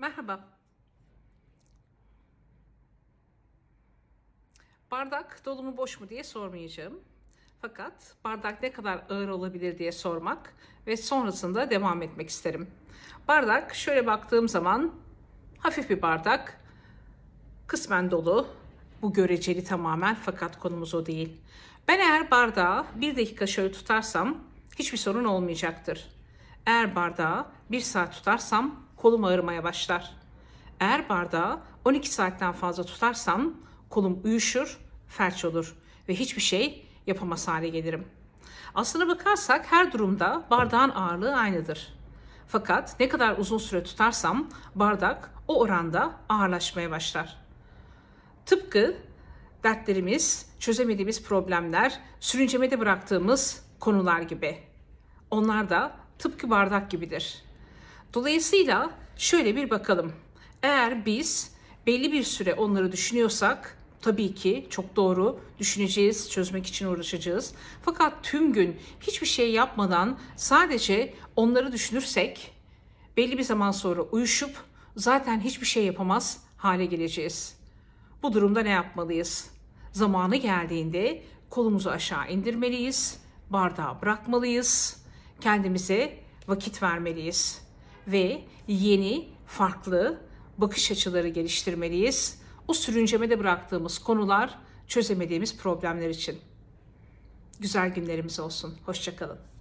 Merhaba. Bardak dolu mu boş mu diye sormayacağım. Fakat bardak ne kadar ağır olabilir diye sormak ve sonrasında devam etmek isterim. Bardak şöyle baktığım zaman hafif bir bardak, kısmen dolu. Bu göreceli tamamen fakat konumuz o değil. Ben eğer bardağı bir dakika şöyle tutarsam hiçbir sorun olmayacaktır. Eğer bardağı bir saat tutarsam kolum ağrımaya başlar. Eğer bardağı 12 saatten fazla tutarsam kolum uyuşur, felç olur ve hiçbir şey yapamaz hale gelirim. Aslına bakarsak her durumda bardağın ağırlığı aynıdır. Fakat ne kadar uzun süre tutarsam bardak o oranda ağırlaşmaya başlar. Tıpkı dertlerimiz, çözemediğimiz problemler, sürüncemede bıraktığımız konular gibi. Onlar da tıpkı bardak gibidir.'' Dolayısıyla şöyle bir bakalım. Eğer biz belli bir süre onları düşünüyorsak tabii ki çok doğru düşüneceğiz, çözmek için uğraşacağız. Fakat tüm gün hiçbir şey yapmadan sadece onları düşünürsek belli bir zaman sonra uyuşup zaten hiçbir şey yapamaz hale geleceğiz. Bu durumda ne yapmalıyız? Zamanı geldiğinde kolumuzu aşağı indirmeliyiz, bardağı bırakmalıyız, kendimize vakit vermeliyiz.'' ve yeni, farklı bakış açıları geliştirmeliyiz. O sürüncemede bıraktığımız konular çözemediğimiz problemler için. Güzel günlerimiz olsun. Hoşçakalın.